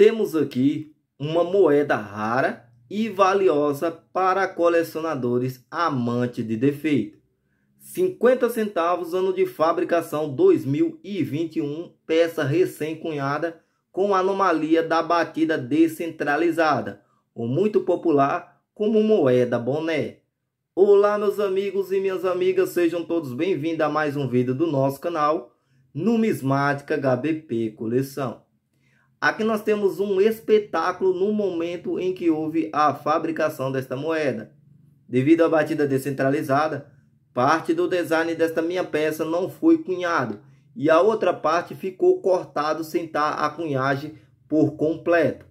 Temos aqui uma moeda rara e valiosa para colecionadores amantes de defeito. 50 centavos ano de fabricação 2021, peça recém-cunhada com anomalia da batida descentralizada, ou muito popular como moeda boné. Olá meus amigos e minhas amigas, sejam todos bem-vindos a mais um vídeo do nosso canal Numismática HBP Coleção. Aqui nós temos um espetáculo no momento em que houve a fabricação desta moeda. Devido à batida descentralizada, parte do design desta minha peça não foi cunhado e a outra parte ficou cortado sem estar a cunhagem por completo.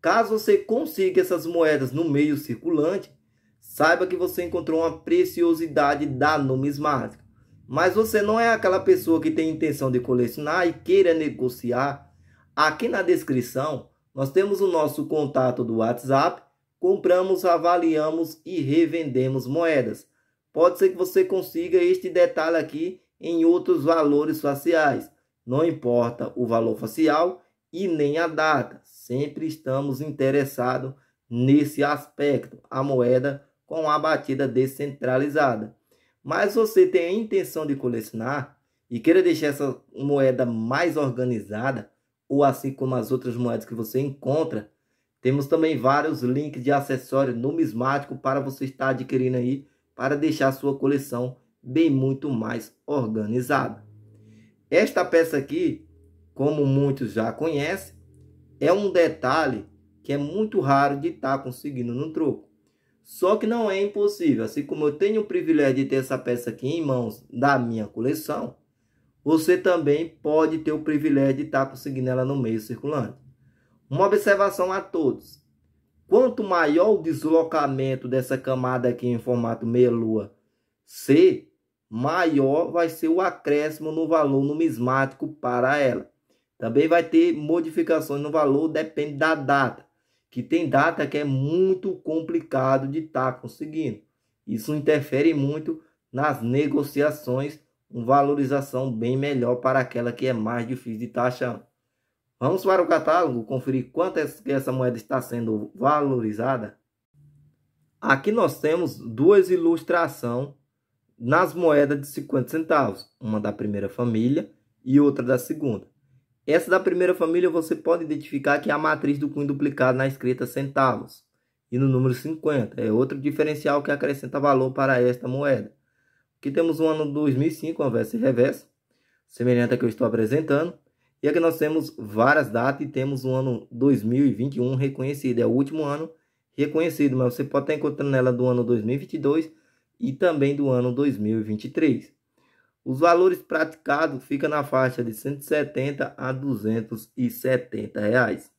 Caso você consiga essas moedas no meio circulante, saiba que você encontrou uma preciosidade da numismática. Mas você não é aquela pessoa que tem intenção de colecionar e queira negociar Aqui na descrição, nós temos o nosso contato do WhatsApp. Compramos, avaliamos e revendemos moedas. Pode ser que você consiga este detalhe aqui em outros valores faciais. Não importa o valor facial e nem a data. Sempre estamos interessados nesse aspecto, a moeda com a batida descentralizada. Mas você tem a intenção de colecionar e queira deixar essa moeda mais organizada, ou assim como as outras moedas que você encontra. Temos também vários links de acessório numismático para você estar adquirindo aí para deixar sua coleção bem muito mais organizada. Esta peça aqui, como muitos já conhecem, é um detalhe que é muito raro de estar tá conseguindo no troco. Só que não é impossível, assim como eu tenho o privilégio de ter essa peça aqui em mãos da minha coleção, você também pode ter o privilégio de estar conseguindo ela no meio circulante. Uma observação a todos. Quanto maior o deslocamento dessa camada aqui em formato meia-lua C, maior vai ser o acréscimo no valor numismático para ela. Também vai ter modificações no valor, depende da data. Que tem data que é muito complicado de estar tá conseguindo. Isso interfere muito nas negociações uma valorização bem melhor para aquela que é mais difícil de taxar. Tá Vamos para o catálogo conferir quanto é essa moeda está sendo valorizada. Aqui nós temos duas ilustrações nas moedas de 50 centavos, uma da primeira família e outra da segunda. Essa da primeira família você pode identificar que é a matriz do cunho duplicado na escrita centavos e no número 50, é outro diferencial que acrescenta valor para esta moeda que temos um ano 2005, uma e reversa, semelhante à que eu estou apresentando. E aqui é nós temos várias datas e temos o ano 2021 reconhecido. É o último ano reconhecido, mas você pode estar encontrando ela do ano 2022 e também do ano 2023. Os valores praticados ficam na faixa de 170 a 270 reais.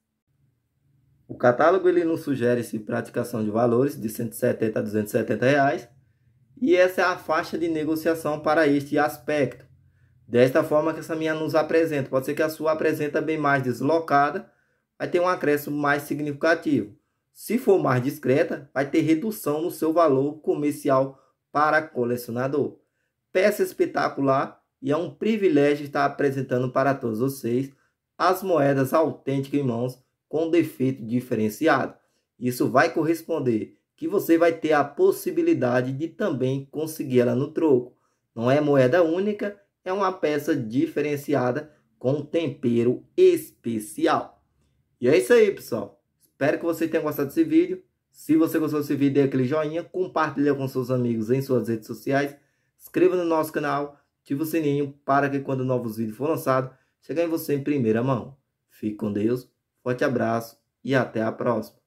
O catálogo ele nos sugere se praticação de valores de 170 a 270 reais e essa é a faixa de negociação para este aspecto. Desta forma que essa minha nos apresenta, pode ser que a sua apresenta bem mais deslocada, vai ter um acréscimo mais significativo. Se for mais discreta, vai ter redução no seu valor comercial para colecionador. Peça espetacular e é um privilégio estar apresentando para todos vocês as moedas autênticas em mãos com defeito diferenciado. Isso vai corresponder que você vai ter a possibilidade de também conseguir ela no troco. Não é moeda única, é uma peça diferenciada com tempero especial. E é isso aí, pessoal. Espero que você tenha gostado desse vídeo. Se você gostou desse vídeo, dê aquele joinha, compartilhe com seus amigos em suas redes sociais, inscreva no nosso canal, ative o sininho para que quando novos vídeos for lançados cheguem em você em primeira mão. Fique com Deus, forte abraço e até a próxima.